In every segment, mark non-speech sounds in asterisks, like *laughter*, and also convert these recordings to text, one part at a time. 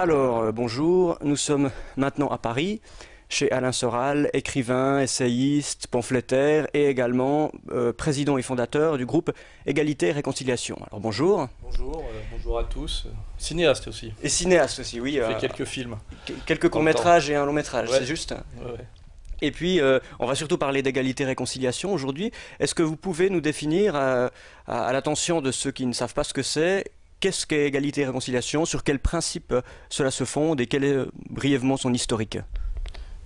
Alors, euh, bonjour, nous sommes maintenant à Paris, chez Alain Soral, écrivain, essayiste, pamphlétaire et également euh, président et fondateur du groupe Égalité et Réconciliation. Alors bonjour. Bonjour, euh, bonjour à tous. Cinéaste aussi. Et cinéaste aussi, oui. J'ai quelques films. Quelques courts-métrages et un long-métrage, c'est juste Et puis, on va surtout parler d'égalité et réconciliation aujourd'hui. Est-ce que vous pouvez nous définir, à l'attention de ceux qui ne savent pas ce que c'est, Qu'est-ce qu'est égalité et réconciliation Sur quels principes euh, cela se fonde et quel est euh, brièvement son historique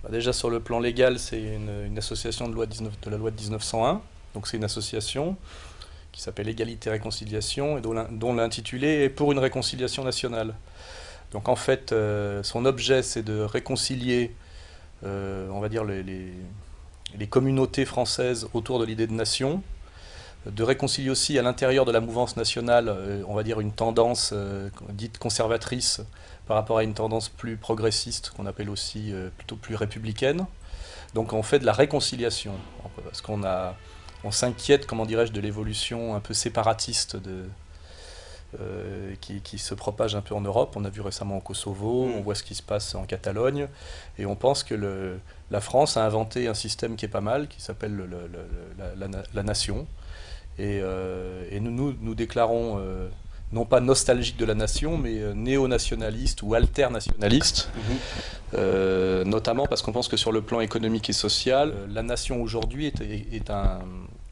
bah, Déjà sur le plan légal, c'est une, association de, loi de la loi de 1901. Donc c'est une association qui s'appelle Égalité et Réconciliation et dont l'intitulé est Pour une réconciliation nationale. Donc en fait, euh, son objet, c'est de réconcilier, on va dire, les, communautés françaises autour de l'idée de nation, de réconcilier aussi à l'intérieur de la mouvance nationale, euh, on va dire, une tendance euh, dite conservatrice par rapport à une tendance plus progressiste, qu'on appelle aussi euh, plutôt plus républicaine. Donc on fait de la réconciliation, parce qu'on on s'inquiète, comment dirais-je, de l'évolution un peu séparatiste qui, se propage un peu en Europe. On a vu récemment au Kosovo, mmh. on voit ce qui se passe en Catalogne, et on pense que la France a inventé un système qui est pas mal, qui s'appelle la, nation, euh, et, nous, nous, déclarons euh, non pas nostalgiques de la nation, mais euh, néo nationalistes ou alternationalistes, mhm. notamment parce qu'on pense que sur le plan économique et social, la nation aujourd'hui est, est, est, un,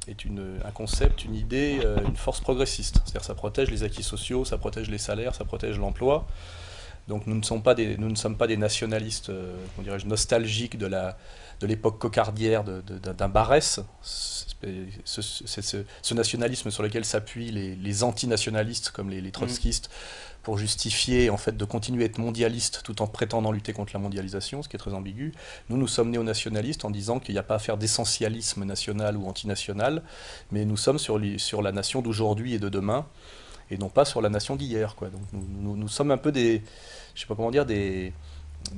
est une, un concept, une idée, une force progressiste. C'est-à-dire ça protège les acquis sociaux, ça protège les salaires, ça protège l'emploi. Donc nous ne, sommes pas des, nous ne sommes pas des nationalistes, on dirait nostalgiques de la, de l'époque cocardière d'un Barès, ce, ce, nationalisme sur lequel s'appuient les, antinationalistes comme les, trotskistes mm. pour justifier en fait de continuer à être mondialiste tout en prétendant lutter contre la mondialisation, ce qui est très ambigu. Nous, nous sommes néo-nationalistes en disant qu'il n'y a pas à faire d'essentialisme national ou antinational, mais nous sommes sur, la nation d'aujourd'hui et de demain et non pas sur la nation d'hier. Donc nous, sommes un peu des, je sais pas comment dire, des,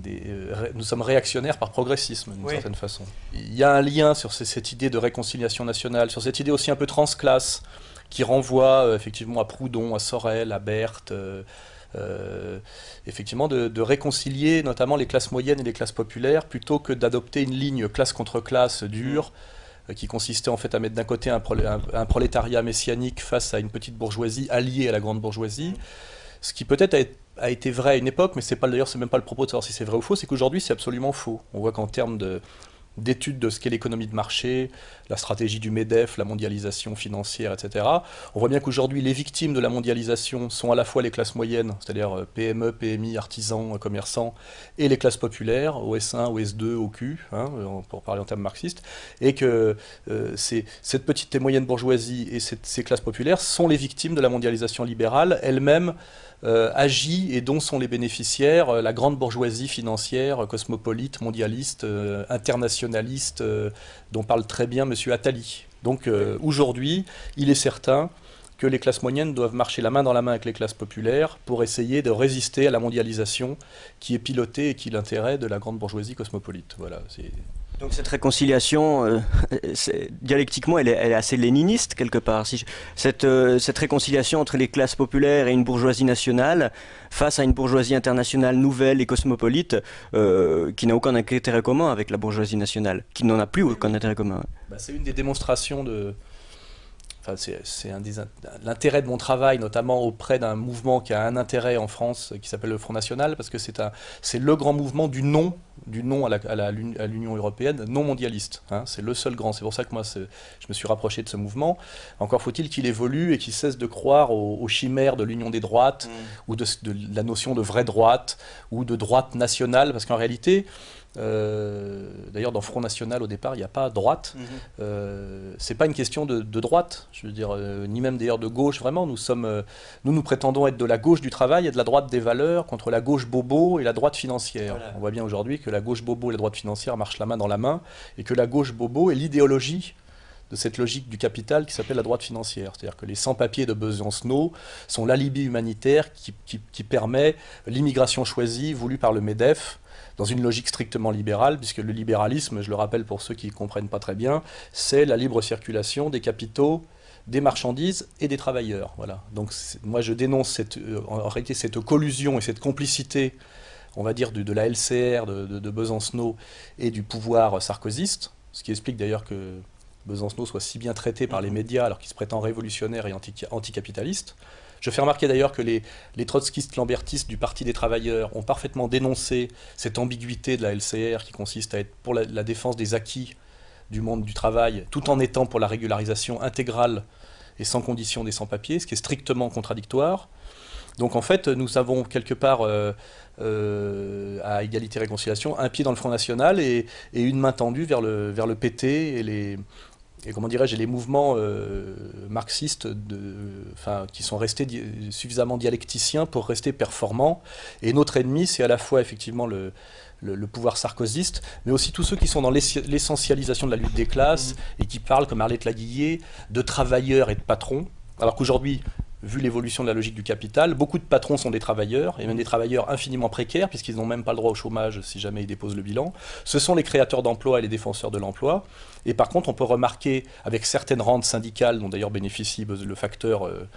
euh, nous sommes réactionnaires par progressisme, d'une certaine façon. Il y a un lien sur cette idée de réconciliation nationale, sur cette idée aussi un peu transclasse, qui renvoie euh, effectivement à Proudhon, à Sorel, à Berthe, euh, effectivement de, réconcilier notamment les classes moyennes et les classes populaires, plutôt que d'adopter une ligne classe contre classe dure. Mm. Qui consistait en fait à mettre d'un côté un, un, prolétariat messianique face à une petite bourgeoisie alliée à la grande bourgeoisie, mm. ce qui peut-être a été a été vrai à une époque, mais c'est pas d'ailleurs c'est même pas le propos de savoir si c'est vrai ou faux, c'est qu'aujourd'hui c'est absolument faux. On voit qu'en termes de d'études de ce qu'est l'économie de marché, la stratégie du MEDEF, la mondialisation financière, etc. On voit bien qu'aujourd'hui, les victimes de la mondialisation sont à la fois les classes moyennes, c'est-à-dire euh, PME, PMI, artisans, euh, commerçants, et les classes populaires, OS1, OS2, OQ, hein, pour parler en termes marxistes, et que euh, c'est cette petite et moyenne bourgeoisie et ces classes populaires sont les victimes de la mondialisation libérale, elles-mêmes euh, agit et dont sont les bénéficiaires euh, la grande bourgeoisie financière, euh, cosmopolite, mondialiste, internationaliste, dont parle très bien M. Attali. Donc aujourd'hui, il est certain que les classes moyennes doivent marcher la main dans la main avec les classes populaires pour essayer de résister à la mondialisation qui est pilotée et qui l'intérêt de la grande bourgeoisie cosmopolite. Voilà, c'est donc cette réconciliation, euh, *laughs* dialectiquement, elle est, assez léniniste quelque part. Si euh, cette, réconciliation entre les classes populaires et une bourgeoisie nationale, face à une bourgeoisie internationale nouvelle et cosmopolite, euh, qui n'a aucun intérêt commun avec la bourgeoisie nationale, qui n'en a plus aucun intérêt commun. Bah, c'est une des démonstrations de... Enfin, c'est l'intérêt de mon travail, notamment auprès d'un mouvement qui a un intérêt en France, qui s'appelle le Front National, parce que c'est le grand mouvement du non du nom à l'Union européenne, non mondialiste. Hein, c'est le seul grand. C'est pour ça que moi, je me suis rapproché de ce mouvement. Encore faut-il qu'il évolue et qu'il cesse de croire aux, chimères de l'Union des droites mm. ou de, la notion de vraie droite ou de droite nationale, parce qu'en réalité, euh, D'ailleurs, dans Front National, au départ, il n'y a pas droite. Ce mm-hmm. Euh, c'est pas une question de, droite, je veux dire, euh, ni même d'ailleurs de gauche. Vraiment, nous sommes, euh, nous nous prétendons être de la gauche du travail et de la droite des valeurs contre la gauche bobo et la droite financière. On voit bien aujourd'hui que la gauche bobo et la droite financière marchent la main dans la main, et que la gauche bobo est l'idéologie de cette logique du capital qui s'appelle la droite financière. C'est-à-dire que les sans-papiers de snow sont l'alibi humanitaire qui, permet l'immigration choisie voulue par le MEDEF dans une logique strictement libérale, puisque le libéralisme, je le rappelle pour ceux qui ne comprennent pas très bien, c'est la libre circulation des capitaux, des marchandises et des travailleurs. Voilà. Donc moi je dénonce cette, euh, en réalité cette collusion et cette complicité on va dire, de, la LCR de, de, Besancenot et du pouvoir sarkozyste, ce qui explique d'ailleurs que Besancenot soit si bien traité par les mhm. médias alors qu'il se prétend révolutionnaire et anticapitaliste. Je fais remarquer d'ailleurs que les, trotskistes lambertistes du Parti des travailleurs ont parfaitement dénoncé cette ambiguïté de la LCR qui consiste à être pour la, la défense des acquis du monde du travail tout en étant pour la régularisation intégrale et sans condition des sans-papiers, ce qui est strictement contradictoire. Donc en fait, nous avons quelque part euh, euh, à égalité réconciliation un pied dans le Front National et, une main tendue vers le, vers le PT et les, et comment dirais-je, les mouvements euh, marxistes de, enfin, qui sont restés suffisamment dialecticiens pour rester performants. Et notre ennemi, c'est à la fois effectivement le, le, pouvoir sarkozyste, mais aussi tous ceux qui sont dans l'essentialisation de la lutte des classes mm. et qui parlent, comme Arlette Laguillé, de travailleurs et de patrons. Alors qu'aujourd'hui, vu l'évolution de la logique du capital. Beaucoup de patrons sont des travailleurs, et même des travailleurs infiniment précaires, puisqu'ils n'ont même pas le droit au chômage si jamais ils déposent le bilan. Ce sont les créateurs d'emplois et les défenseurs de l'emploi. Et par contre, on peut remarquer, avec certaines rentes syndicales, dont d'ailleurs bénéficie le facteur, euh,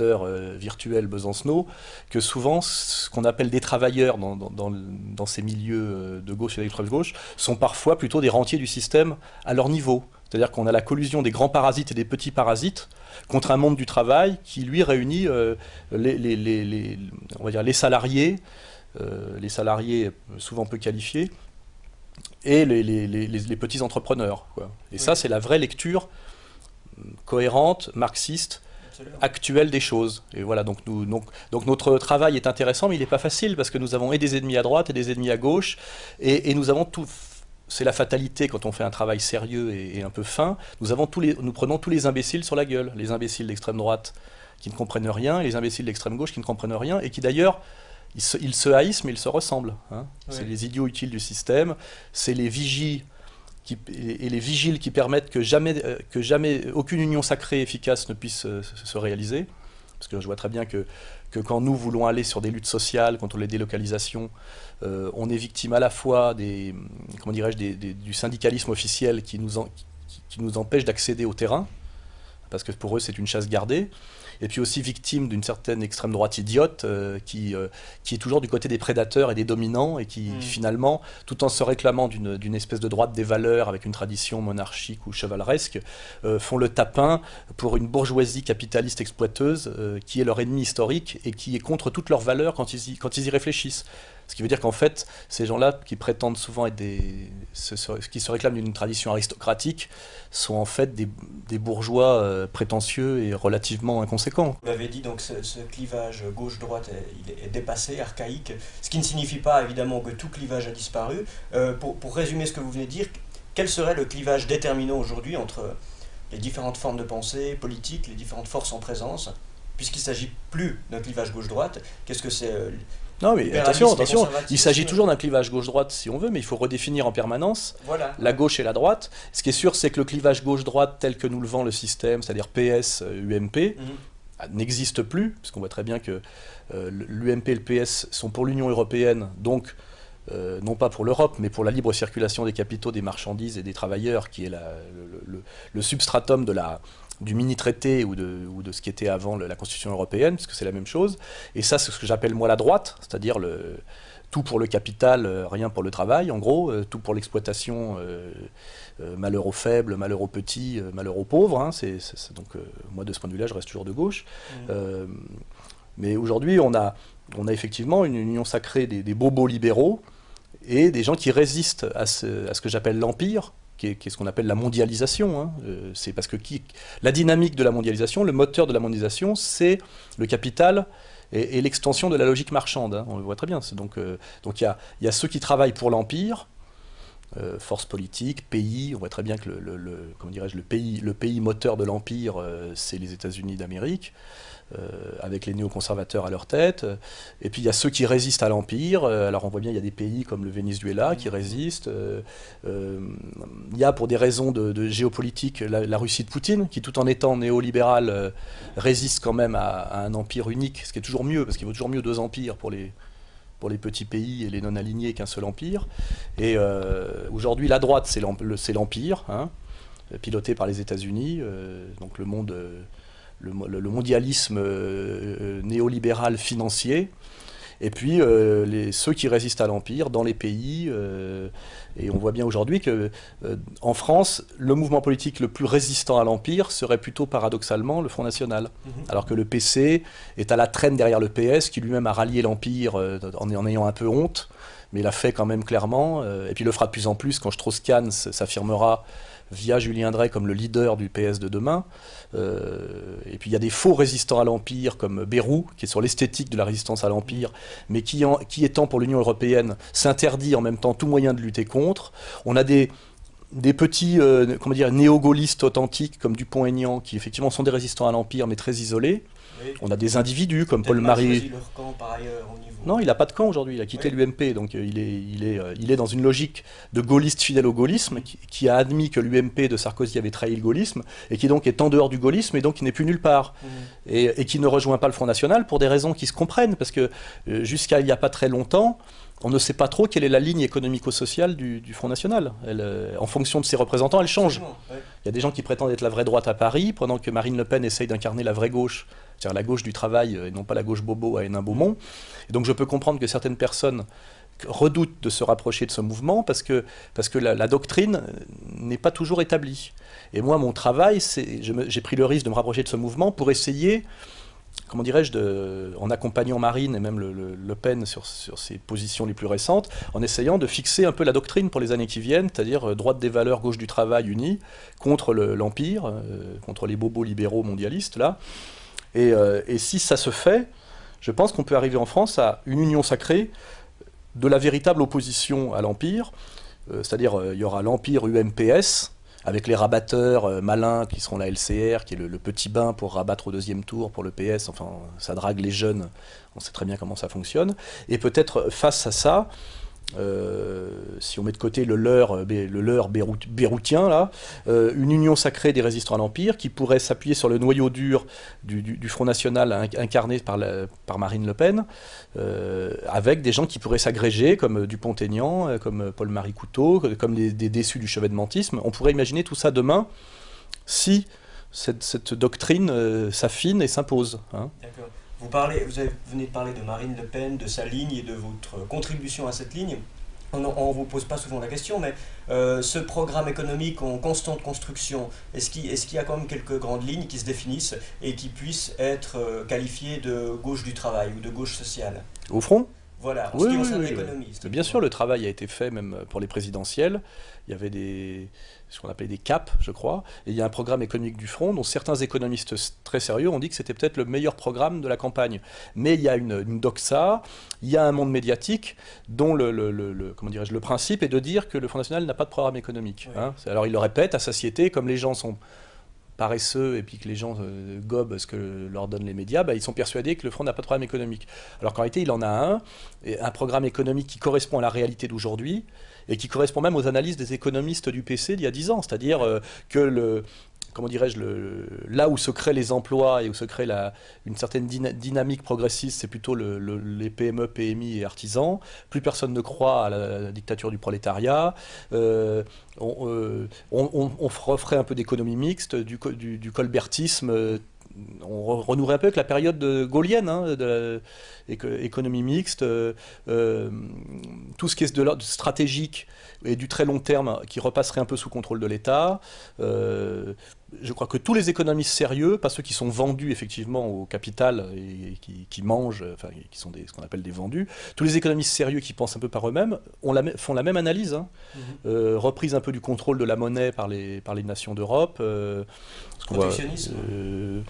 euh, virtuel Besancenot, que souvent, ce qu'on appelle des travailleurs dans, ces milieux euh, de gauche et d'extrême gauche, sont parfois plutôt des rentiers du système à leur niveau. C'est-à-dire qu'on a la collusion des grands parasites et des petits parasites contre un monde du travail qui, lui, réunit euh, les, salariés, euh, les salariés souvent peu qualifiés, et les, petits entrepreneurs. Et ça, c'est la vraie lecture cohérente, marxiste, actuelle des choses. Et voilà, donc, nous, notre travail est intéressant, mais il n'est pas facile parce que nous avons et des ennemis à droite et des ennemis à gauche, et, et nous avons tout c'est la fatalité quand on fait un travail sérieux et, un peu fin. Nous, avons tous les, nous prenons tous les imbéciles sur la gueule. Les imbéciles d'extrême droite qui ne comprennent rien, et les imbéciles d'extrême gauche qui ne comprennent rien, et qui d'ailleurs, ils se, haïssent, mais ils se ressemblent. Hein. C'est les idiots utiles du système, c'est les vigies et les vigiles qui permettent que jamais, euh, que jamais aucune union sacrée efficace ne puisse euh, se, se réaliser. Parce que je vois très bien que que quand nous voulons aller sur des luttes sociales contre les délocalisations, euh, on est victime à la fois des, dirais-je, du syndicalisme officiel qui nous empêche d'accéder au terrain, parce que pour eux c'est une chasse gardée, et puis aussi victime d'une certaine extrême droite idiote euh, qui, euh, qui est toujours du côté des prédateurs et des dominants, et qui mm. finalement, tout en se réclamant d'une espèce de droite des valeurs avec une tradition monarchique ou chevaleresque, euh, font le tapin pour une bourgeoisie capitaliste exploiteuse qui est leur ennemi historique et qui est contre toutes leurs valeurs quand quand ils y réfléchissent. Ce qui veut dire qu'en fait, ces gens-là, qui prétendent souvent être des. Ce, qui se réclament d'une tradition aristocratique, sont en fait des, bourgeois euh, prétentieux et relativement inconséquents. Vous l'avez dit, donc ce, clivage gauche-droite est, est, dépassé, archaïque, ce qui ne signifie pas évidemment que tout clivage a disparu. Euh, pour, pour résumer ce que vous venez de dire, quel serait le clivage déterminant aujourd'hui entre les différentes formes de pensée politique, les différentes forces en présence puisqu'il ne s'agit plus d'un clivage gauche-droite, qu'est-ce que c'est euh, non, mais attention, attention. Il s'agit euh. toujours d'un clivage gauche-droite si on veut, mais il faut redéfinir en permanence la gauche et la droite. Ce qui est sûr, c'est que le clivage gauche-droite tel que nous le vend le système, c'est-à-dire PS, UMP, euh, mhm. ah, n'existe plus, parce qu'on voit très bien que euh, l'UMP et le PS sont pour l'Union européenne, donc non pas pour l'Europe, mais pour la libre circulation des capitaux, des marchandises et des travailleurs, qui est le, substratum de la, du mini-traité ou de, ou de, ce qui était avant la Constitution européenne, parce que c'est la même chose. Et ça, c'est ce que j'appelle moi la droite, c'est-à-dire le, tout pour le capital, euh, rien pour le travail, en gros, euh, tout pour l'exploitation, euh, malheur aux faibles, malheur aux petits, malheur aux pauvres. Hein. c'est, donc, moi, de ce point de vue-là, je reste toujours de gauche. Mmh. mais aujourd'hui, on a, on a effectivement une union sacrée des, bobos libéraux et des gens qui résistent à ce, à ce que j'appelle l'empire, qui ce qu'on appelle la mondialisation. Hein. Euh, c'est parce que la dynamique de la mondialisation, le moteur de la mondialisation, c'est le capital et, l'extension de la logique marchande. Hein. On le voit très bien. Donc euh, il y, a, ceux qui travaillent pour l'Empire, euh, forces politiques, pays. On voit très bien que le, le, le, pays, le pays moteur de l'empire, c'est les États-Unis d'Amérique. Euh, avec les néoconservateurs à leur tête. Et puis il y a ceux qui résistent à l'Empire. Euh, alors on voit bien, il y a des pays comme le Venezuela qui résistent. Euh, il y a pour des raisons de, géopolitique la, Russie de Poutine, qui tout en étant néolibérale, résiste quand même à, un empire unique, ce qui est toujours mieux, parce qu'il vaut toujours mieux deux empires pour les, pour les petits pays et les non-alignés qu'un seul empire. Et aujourd'hui, la droite, c'est l'empire, hein, piloté par les États-Unis, donc le monde le, mondialisme euh, euh, néolibéral financier, et puis euh, les, ceux qui résistent à l'Empire dans les pays. et on voit bien aujourd'hui que en France, le mouvement politique le plus résistant à l'Empire serait plutôt paradoxalement le Front National. Mhm. Alors que le PC est à la traîne derrière le PS, qui lui-même a rallié l'Empire en, en, ayant un peu honte, mais a fait quand même clairement. et puis le fera de plus en plus quand Strauss-Kahn s'affirmera via Julien Drey comme le leader du PS de demain. Euh, et puis il y a des faux résistants à l'Empire comme Bérou, qui est sur l'esthétique de la résistance à l'Empire, mais qui, qui étant pour l'Union européenne, s'interdit en même temps tout moyen de lutter contre. On a des des petits euh, comment dire néo-gaullistes authentiques comme Dupont-Aignan qui effectivement sont des résistants à l'empire mais très isolés. On a des individus comme Paul-Marie. Non, il n'a pas de camp aujourd'hui, il a quitté l'UMP, donc euh, euh, il est, dans une logique de gaulliste fidèle au gaullisme, qui, a admis que l'UMP de Sarkozy avait trahi le gaullisme, et qui donc est en dehors du gaullisme, et donc n'est plus nulle part, mmh. et, qui ne rejoint pas le Front National pour des raisons qui se comprennent, parce que euh, jusqu'à il n'y a pas très longtemps, on ne sait pas trop quelle est la ligne économico-sociale du, Front National. en fonction de ses représentants, elle change. Il y a des gens qui prétendent être la vraie droite à Paris, pendant que Marine Le Pen essaye d'incarner la vraie gauche c'est-à-dire la gauche du travail euh, et non pas la gauche bobo à Hénin-Beaumont. Et donc je peux comprendre que certaines personnes redoutent de se rapprocher de ce mouvement parce que, parce que la, doctrine euh, n'est pas toujours établie. Et moi, mon travail, c'est, j'ai pris le risque de me rapprocher de ce mouvement pour essayer, comment dirais-je, de, en accompagnant Marine et même Le, Pen sur, ses positions les plus récentes, en essayant de fixer un peu la doctrine pour les années qui viennent, c'est-à-dire euh, droite des valeurs, gauche du travail unie, contre l'Empire, contre les bobos libéraux mondialistes, là. Euh, et, si ça se fait, je pense qu'on peut arriver en France à une union sacrée de la véritable opposition à l'Empire, euh, c'est-à-dire euh, il y aura l'Empire UMPS, avec les rabatteurs malins qui seront la LCR, qui est le, le, petit bain pour rabattre au deuxième tour pour le PS, enfin ça drague les jeunes, on sait très bien comment ça fonctionne, et peut-être face à ça, euh, si on met de côté le leur, euh, le leur béroutien, là, euh, une union sacrée des résistants à l'Empire qui pourrait s'appuyer sur le noyau dur du, Front National incarné par, par Marine Le Pen, avec des gens qui pourraient s'agréger, comme Dupont-Aignan, comme Paul-Marie Couteau, comme des, déçus du chevet de mentisme On pourrait imaginer tout ça demain si cette, doctrine s'affine et s'impose. Hein. Vous, parlez, vous venez de parler de Marine Le Pen, de sa ligne et de votre contribution à cette ligne. On ne vous pose pas souvent la question, mais euh, ce programme économique en constante construction, est-ce qu'il y a quand même quelques grandes lignes qui se définissent et qui puissent être euh, qualifiées de gauche du travail ou de gauche sociale Au front oui, Bien sûr, le travail a été fait même pour les présidentielles. Il y avait des, ce qu'on appelait des caps, je crois. Et il y a un programme économique du Front dont certains économistes très sérieux ont dit que c'était peut-être le meilleur programme de la campagne. Mais il y a une, doxa, il y a un monde médiatique dont le, comment dirais-je, le principe est de dire que le Front National n'a pas de programme économique. Hein. Alors il le répète à satiété, comme les gens sont paresseux et puis que les gens euh, gobent ce que leur donnent les médias, bah, ils sont persuadés que le Front n'a pas de programme économique. Alors qu'en réalité, il en a un, et un programme économique qui correspond à la réalité d'aujourd'hui et qui correspond même aux analyses des économistes du PC d'il y a 10 ans, c'est-à-dire euh, que le, comment dirais-je, là où se créent les emplois et où se crée une certaine dynamique progressiste, c'est plutôt les PME, PMI et artisans. Plus personne ne croit à la, dictature du prolétariat. Euh, euh, on, referait un peu d'économie mixte, du, colbertisme. Euh, on renouerait un peu avec la période gaulienne, hein, de l'économie mixte, tout ce qui est de stratégique et du très long terme qui repasserait un peu sous contrôle de l'État je crois que tous les économistes sérieux, pas ceux qui sont vendus effectivement au capital et qui, mangent, euh, enfin qui sont ce qu'on appelle des vendus, tous les économistes sérieux qui pensent un peu par eux-mêmes font la même analyse. Hein. Mm-hmm. Euh, reprise un peu du contrôle de la monnaie par les, par les nations d'Europe. Euh, euh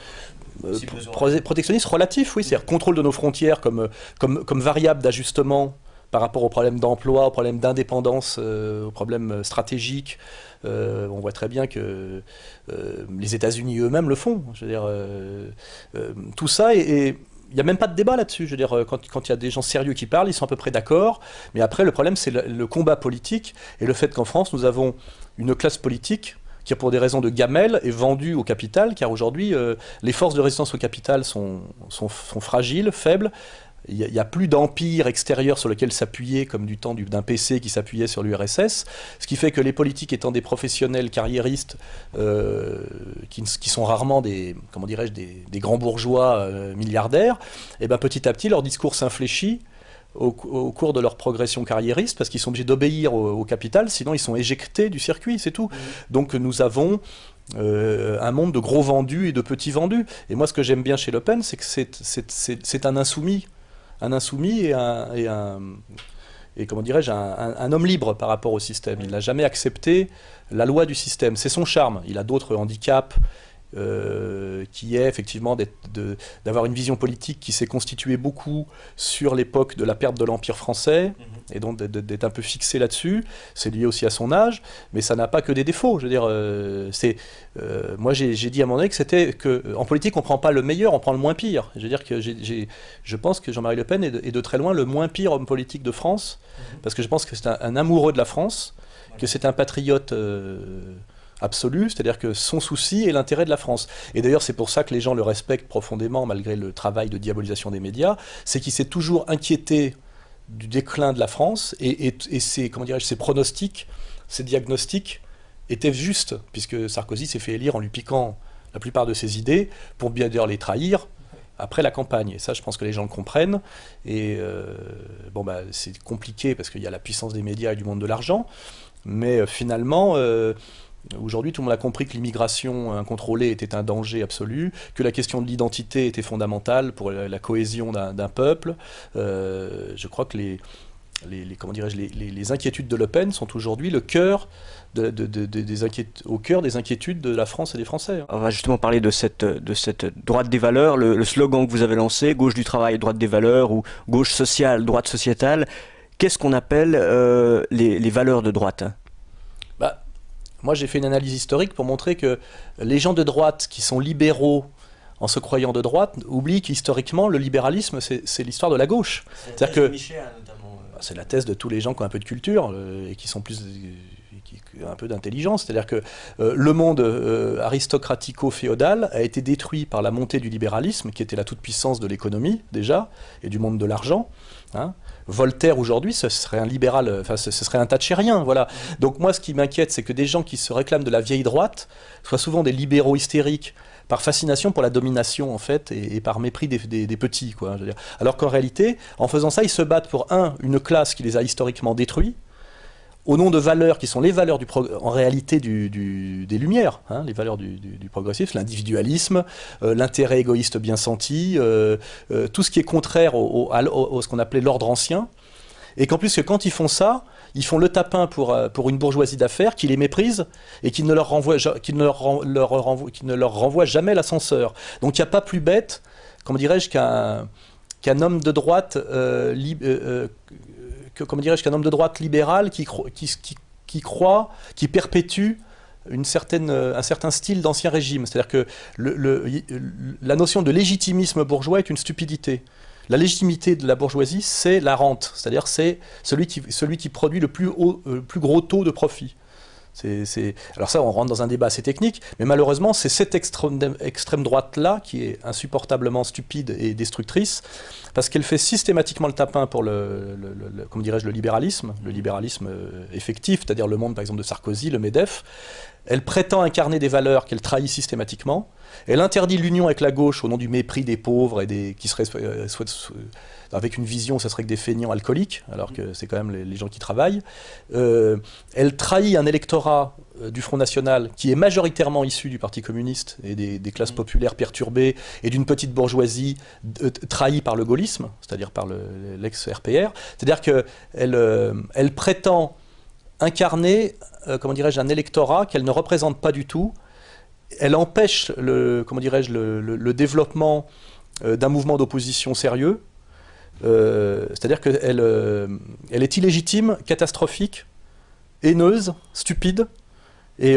protectionnisme relatif, oui, c'est-à-dire contrôle de nos frontières comme, comme, comme variable d'ajustement par rapport aux problèmes d'emploi, aux problèmes d'indépendance, euh, aux problèmes euh, stratégiques. Euh, on voit très bien que les États-Unis eux-mêmes le font. dire, tout ça et il n'y a même pas de débat là-dessus. Je veux dire, quand il y a des gens sérieux qui parlent, ils sont à peu près d'accord. Mais après, le problème, c'est le, combat politique et le fait qu'en France, nous avons une classe politique qui, pour des raisons de gamelle, est vendue au capital, car aujourd'hui, les forces de résistance au capital sont, sont fragiles, faibles. Il n'y a, plus d'empire extérieur sur lequel s'appuyer, comme du temps d'un PC qui s'appuyait sur l'URSS, ce qui fait que les politiques étant des professionnels carriéristes, euh, qui, sont rarement des, comment dirais-je, des, grands bourgeois euh, milliardaires, et eh ben petit à petit, leur discours s'infléchit au, cours de leur progression carriériste, parce qu'ils sont obligés d'obéir au, capital, sinon ils sont éjectés du circuit, c'est tout. Donc nous avons... Euh, un monde de gros vendus et de petits vendus. Et moi, ce que j'aime bien chez Le Pen, c'est que c'est un insoumis un insoumis et un, et comment dirais-je, un, homme libre par rapport au système. Il n'a jamais accepté la loi du système. C'est son charme. Il a d'autres handicaps, euh, qui est effectivement d'avoir une vision politique qui s'est constituée beaucoup sur l'époque de la perte de l'Empire français, mhm. et donc d'être un peu fixé là-dessus. C'est lié aussi à son âge, mais ça n'a pas que des défauts. Je veux dire, euh, c'est euh, moi j'ai dit à mon ex, c'était que en politique on prend pas le meilleur, on prend le moins pire. Je veux dire que je pense que Jean-Marie Le Pen est de, très loin le moins pire homme politique de France, mhm. parce que je pense que c'est un, amoureux de la France, que c'est un patriote absolu, c'est-à-dire que son souci est l'intérêt de la France. Et d'ailleurs, c'est pour ça que les gens le respectent profondément, malgré le travail de diabolisation des médias, c'est qu'il s'est toujours inquiété du déclin de la France et, et, et ses, comment ses pronostics, ses diagnostics étaient justes, puisque Sarkozy s'est fait élire en lui piquant la plupart de ses idées pour bien d'ailleurs les trahir après la campagne. Et ça, je pense que les gens le comprennent. Et euh, bon, bah, c'est compliqué parce qu'il y a la puissance des médias et du monde de l'argent. Mais euh, finalement, euh, Aujourd'hui, tout le monde a compris que l'immigration incontrôlée était un danger absolu, que la question de l'identité était fondamentale pour la cohésion d'un peuple. Euh, je crois que les, les, les, comment les, les, inquiétudes de Le Pen sont aujourd'hui le cœur de, de, au cœur des inquiétudes de la France et des Français. Hein. On va justement parler de cette, de cette droite des valeurs, le, slogan que vous avez lancé, gauche du travail, droite des valeurs, ou gauche sociale, droite sociétale. Qu'est-ce qu'on appelle euh, les, valeurs de droite moi, j'ai fait une analyse historique pour montrer que les gens de droite qui sont libéraux en se croyant de droite oublient qu'historiquement, le libéralisme, c'est l'histoire de la gauche. C'est que. Hein, euh. bah, c'est la thèse de tous les gens qui ont un peu de culture euh, et qui sont plus un peu d'intelligence. C'est-à-dire que euh, le monde aristocratico-féodal a été détruit par la montée du libéralisme, qui était la toute-puissance de l'économie déjà, et du monde de l'argent. Hein. Voltaire aujourd'hui, ce serait un libéral, euh, enfin ce, serait un tachérien, voilà. Donc moi, ce qui m'inquiète, c'est que des gens qui se réclament de la vieille droite soient souvent des libéraux hystériques par fascination pour la domination en fait et, par mépris des, des petits quoi. Alors qu'en réalité, en faisant ça, ils se battent pour un une classe qui les a historiquement détruits au nom de valeurs qui sont les valeurs du en réalité des Lumières, hein, les valeurs du, progressif, l'individualisme, euh, l'intérêt égoïste bien senti, euh, euh, tout ce qui est contraire à, ce qu'on appelait l'ordre ancien, et qu'en plus que quand ils font ça, ils font le tapin pour, pour une bourgeoisie d'affaires qui les méprise et qui ne leur renvoie, qui ne leur, qui ne leur renvoie jamais l'ascenseur. Donc il n'y a pas plus bête, comment dirais-je, qu'un qu'un homme de droite euh, que, comment dirais-je, qu'un homme de droite libéral qui, croit, qui perpétue une euh, un certain style d'ancien régime. C'est-à-dire que la notion de légitimisme bourgeois est une stupidité. La légitimité de la bourgeoisie, c'est la rente, c'est-à-dire c'est celui qui, celui qui produit le euh, le plus gros taux de profit. C'est, Alors ça, on rentre dans un débat assez technique, mais malheureusement, c'est cette extrême, droite-là qui est insupportablement stupide et destructrice, parce qu'elle fait systématiquement le tapin pour le, dirais-je, le libéralisme, le libéralisme euh, effectif, c'est-à-dire le monde, par exemple, de Sarkozy, le MEDEF, elle prétend incarner des valeurs qu'elle trahit systématiquement. Elle interdit l'union avec la gauche au nom du mépris des pauvres et des qui serait, euh, avec une vision, ça serait que des feignants alcooliques, alors que c'est quand même les, gens qui travaillent. Euh, elle trahit un électorat euh, du Front National qui est majoritairement issu du Parti communiste et des, classes mmh. populaires perturbées et d'une petite bourgeoisie trahie par le gaullisme, c'est-à-dire par l'ex-RPR. C'est-à-dire qu'elle elle prétend incarner, euh, comment dirais-je, un électorat qu'elle ne représente pas du tout. Elle empêche le, comment dirais-je, le, développement euh, d'un mouvement d'opposition sérieux. Euh, c'est-à-dire qu'elle elle est illégitime, catastrophique, haineuse, stupide. Et,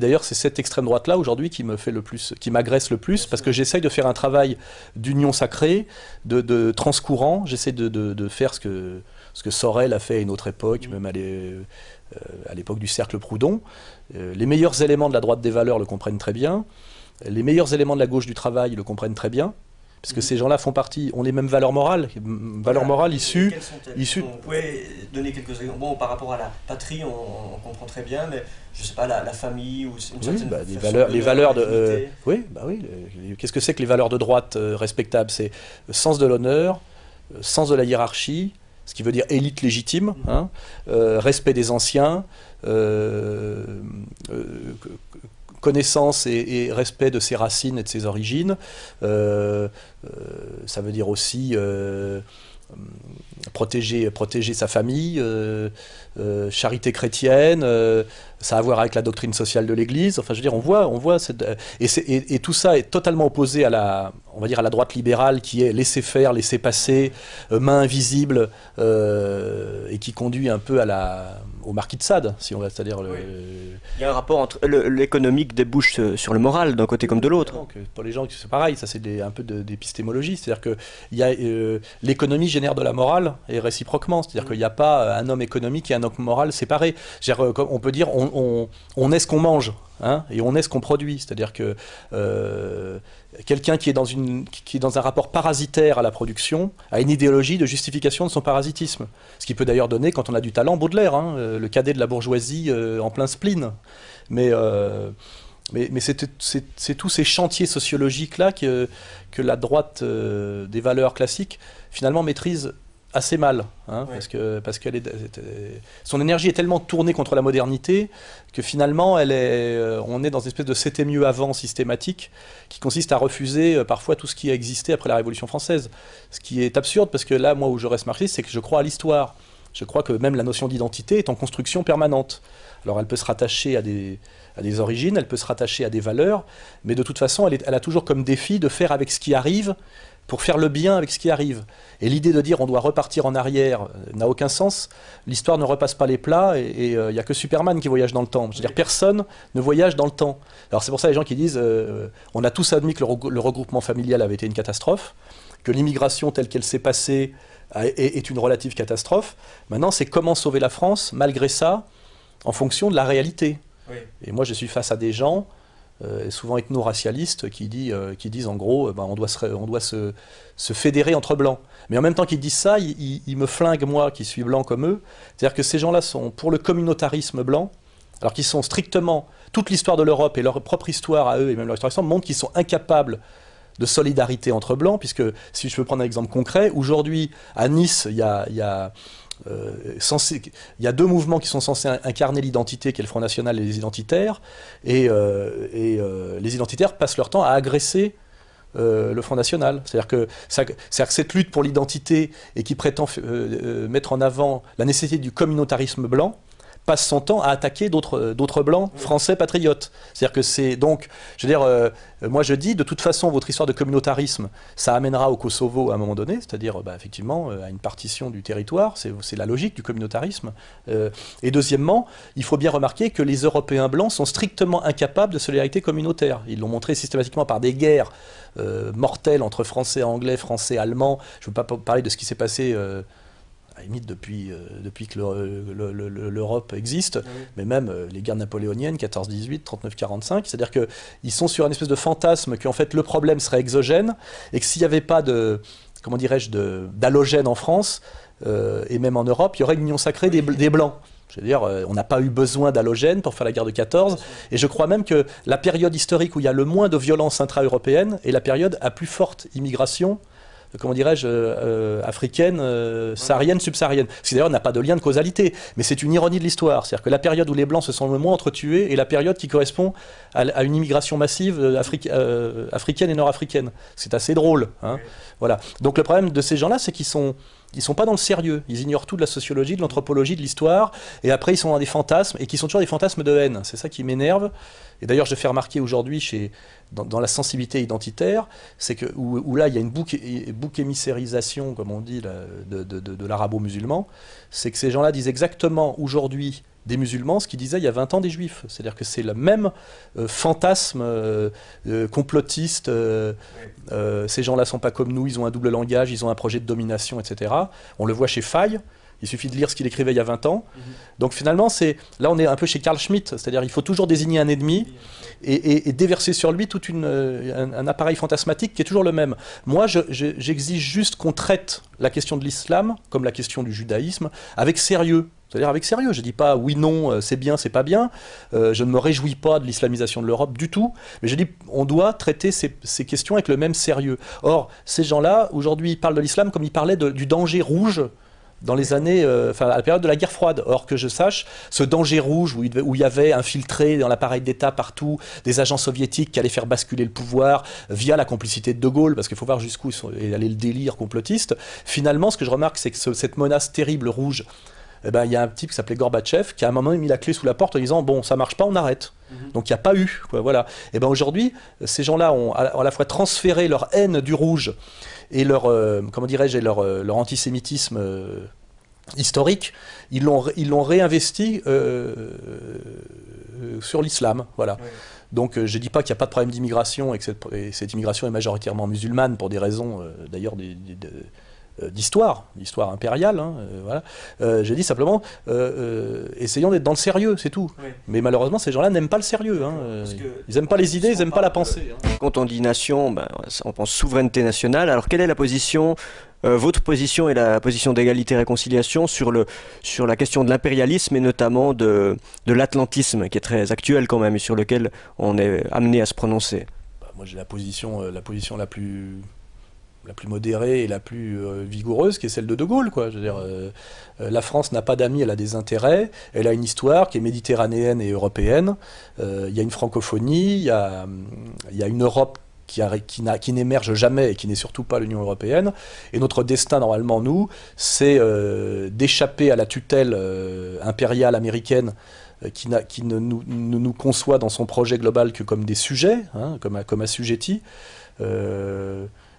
d'ailleurs, c'est cette extrême droite-là aujourd'hui qui me fait le plus, qui m'agresse le plus, parce que j'essaye de faire un travail d'union sacrée, de, de transcourant. J'essaie de, faire ce que, ce que Sorel a fait à une autre époque, même les... Euh, à l'époque du cercle Proudhon. Euh, les meilleurs éléments de la droite des valeurs le comprennent très bien. Les meilleurs éléments de la gauche du travail le comprennent très bien parce que mhm. ces gens-là font partie, ont les mêmes valeurs morales, valeurs morales issues, issues. Vous donner quelques exemples. Bon, par rapport à la patrie, on, comprend très bien, mais je ne sais pas la, famille ou une bah, les valeurs, de les valeurs de. Euh, oui, bah oui. Qu'est-ce que c'est que les valeurs de droite respectables C'est sens de l'honneur, sens de la hiérarchie, ce qui veut dire élite légitime, hein, euh, respect des anciens, euh, euh, connaissance et, respect de ses racines et de ses origines. ça veut dire aussi protéger, protéger sa famille, euh, euh, charité chrétienne, euh, ça a à voir avec la doctrine sociale de l'Église. Enfin, je veux dire, on voit, on voit, cette, et, et, tout ça est totalement opposé à la, on va dire, à la droite libérale qui est laisser faire, laisser passer, main invisible, et qui conduit un peu à la, au marquis de Sade, si on va, c'est-à-dire. Il y a un rapport entre l'économique débouche sur le moral d'un côté comme de l'autre. Pour les gens, c'est pareil, ça c'est un peu d'épistémologie, c'est-à-dire que il y a l'économie génère de la morale et réciproquement. C'est-à-dire qu'il n'y mm. a pas euh, un homme économique et un homme moral séparés. Euh, on peut dire on, est ce qu'on mange hein, et on est ce qu'on produit. C'est-à-dire que euh, quelqu'un qui, est dans qui dans un rapport parasitaire à la production a une idéologie de justification de son parasitisme. Ce qui peut d'ailleurs donner, quand on a du talent, Baudelaire, hein, le cadet de la bourgeoisie en plein spleen. Mais. mais, c'est tous ces chantiers sociologiques-là que, que, la droite des valeurs classiques, finalement, maîtrise assez mal, hein, parce que parce qu'elle est, son énergie est tellement tournée contre la modernité que finalement elle est, euh, on est dans une espèce de c'était mieux avant systématique qui consiste à refuser euh, parfois tout ce qui a existé après la Révolution française, ce qui est absurde parce que là moi où je reste marxiste c'est que je crois à l'histoire, je crois que même la notion d'identité est en construction permanente. Alors elle peut se rattacher à des des origines, elle peut se rattacher à des valeurs, mais de toute façon elle, elle a toujours comme défi de faire avec ce qui arrive pour faire le bien avec ce qui arrive. Et l'idée de dire on doit repartir en arrière euh, n'a aucun sens. L'histoire ne repasse pas les plats et il n'y euh, a que Superman qui voyage dans le temps. Je veux dire, personne ne voyage dans le temps. Alors c'est pour ça les gens qui disent euh, on a tous admis que le, regroupement familial avait été une catastrophe, que l'immigration telle qu'elle s'est passée est, une relative catastrophe. Maintenant, c'est comment sauver la France malgré ça en fonction de la réalité. Et moi, je suis face à des gens euh, souvent ethno-racialistes, qui, dit, euh, qui disent en gros, euh, ben, on doit, se, fédérer entre blancs. Mais en même temps qu'ils disent ça, ils, me flinguent, moi, qui suis blanc comme eux. C'est-à-dire que ces gens-là sont pour le communautarisme blanc, alors qu'ils sont strictement, toute l'histoire de l'Europe et leur propre histoire à eux, et même leur histoire récente, montrent qu'ils sont incapables de solidarité entre blancs, puisque si je peux prendre un exemple concret, aujourd'hui, à Nice, il y a euh, il y a deux mouvements qui sont censés incarner l'identité, qui est le Front National et les identitaires, et, euh, euh, les identitaires passent leur temps à agresser le Front National. C'est-à-dire que, cette lutte pour l'identité et qui prétend mettre en avant la nécessité du communautarisme blanc, passe son temps à attaquer d'autres euh, blancs français patriotes. C'est-à-dire que c'est donc, je veux dire, euh, moi je dis, de toute façon, votre histoire de communautarisme, ça amènera au Kosovo à un moment donné, c'est-à-dire bah, effectivement euh, à une partition du territoire, c'est la logique du communautarisme. et deuxièmement, il faut bien remarquer que les Européens blancs sont strictement incapables de solidarité communautaire. Ils l'ont montré systématiquement par des guerres mortelles entre Français, Anglais, Français, Allemands. Je ne veux pas parler de ce qui s'est passé à la limite depuis, euh, depuis que l'Europe existe, ah mais même euh, les guerres napoléoniennes, 14-18, 39-45, c'est-à-dire qu'ils sont sur une espèce de fantasme qu'en fait le problème serait exogène, et que s'il n'y avait pas de, comment dirais-je, d'halogène en France, euh, et même en Europe, il y aurait une union sacrée des, Blancs. C'est-à-dire, on n'a pas eu besoin d'halogène pour faire la guerre de 14. Et je crois même que la période historique où il y a le moins de violence intra-européenne est la période à plus forte immigration comment dirais-je, euh, euh, africaine, euh, saharienne, subsaharienne. Ce qui d'ailleurs n'a pas de lien de causalité, mais c'est une ironie de l'histoire. C'est-à-dire que la période où les Blancs se sont le moins entretués est la période qui correspond à, une immigration massive africaine et nord-africaine. C'est assez drôle. Hein. Voilà. Donc le problème de ces gens-là, c'est qu'ils sont ils sont pas dans le sérieux. Ils ignorent tout de la sociologie, de l'anthropologie, de l'histoire, et après ils sont dans des fantasmes, et qui sont toujours des fantasmes de haine. C'est ça qui m'énerve. Et d'ailleurs, je fais remarquer aujourd'hui chez dans, la sensibilité identitaire, c'est que où, là il y a une bouc, bouc comme on dit, de, l'arabo-musulman, c'est que ces gens-là disent exactement aujourd'hui des musulmans ce qu'ils disaient il y a 20 ans des juifs. C'est-à-dire que c'est le même euh, fantasme euh, euh, complotiste, ces gens-là sont pas comme nous, ils ont un double langage, ils ont un projet de domination, etc. On le voit chez Faye. Il suffit de lire ce qu'il écrivait il y a 20 ans. Mhm. Donc finalement, c'est là, on est un peu chez Carl Schmitt, c'est-à-dire il faut toujours désigner un ennemi et, déverser sur lui tout une euh, un, appareil fantasmatique qui est toujours le même. Moi, j'exige juste qu'on traite la question de l'islam, comme la question du judaïsme, avec sérieux. C'est-à-dire avec sérieux. Je ne dis pas oui, non, euh, c'est bien, c'est pas bien. Euh, je ne me réjouis pas de l'islamisation de l'Europe du tout. Mais je dis, on doit traiter ces, questions avec le même sérieux. Or, ces gens-là, aujourd'hui, ils parlent de l'islam comme ils parlaient du danger rouge dans les années, euh, enfin à la période de la guerre froide. Or que je sache, ce danger rouge où il, y avait infiltré dans l'appareil d'État partout des agents soviétiques qui allaient faire basculer le pouvoir via la complicité de De Gaulle, parce qu'il faut voir jusqu'où est allé le délire complotiste. Finalement, ce que je remarque, c'est que cette menace terrible rouge, eh ben, il y a un type qui s'appelait Gorbatchev qui à un moment a mis la clé sous la porte en disant bon ça marche pas on arrête mhm. donc il n'y a pas eu voilà et eh ben aujourd'hui ces gens-là ont à la fois transféré leur haine du rouge et leur, euh, comment dirais-je, leur, euh, leur antisémitisme euh, historique, ils l'ont, ils l'ont réinvesti sur l'islam. Voilà. Donc je ne dis pas qu'il n'y a pas de problème d'immigration et que cette, cette, immigration est majoritairement musulmane pour des raisons d'ailleurs euh, d'histoire, d'histoire impériale. Hein, euh, voilà. Euh, j'ai dit simplement, essayons d'être dans le sérieux, c'est tout. Mais malheureusement, ces gens-là n'aiment pas le sérieux. Hein. ils n'aiment pas les idées, ils n'aiment pas la pensée. Hein. Quand on dit nation, ben, on pense souveraineté nationale. Alors quelle est la position votre position et la position d'égalité et réconciliation sur, le, sur la question de l'impérialisme et notamment de, de l'atlantisme, qui est très actuel quand même et sur lequel on est amené à se prononcer. Bah, moi j'ai la position, la position la plus la plus modérée et la plus euh, vigoureuse, qui est celle de De Gaulle. Quoi. Je dire, euh, euh, la France n'a pas d'amis, elle a des intérêts, elle a une histoire qui est méditerranéenne et européenne, il y a une francophonie, il y a, une Europe qui, n'émerge jamais et qui n'est surtout pas l'Union européenne. Et notre destin, normalement, nous, c'est d'échapper à la tutelle impériale américaine qui, ne, nous, conçoit dans son projet global que comme des sujets, hein, comme, assujettis.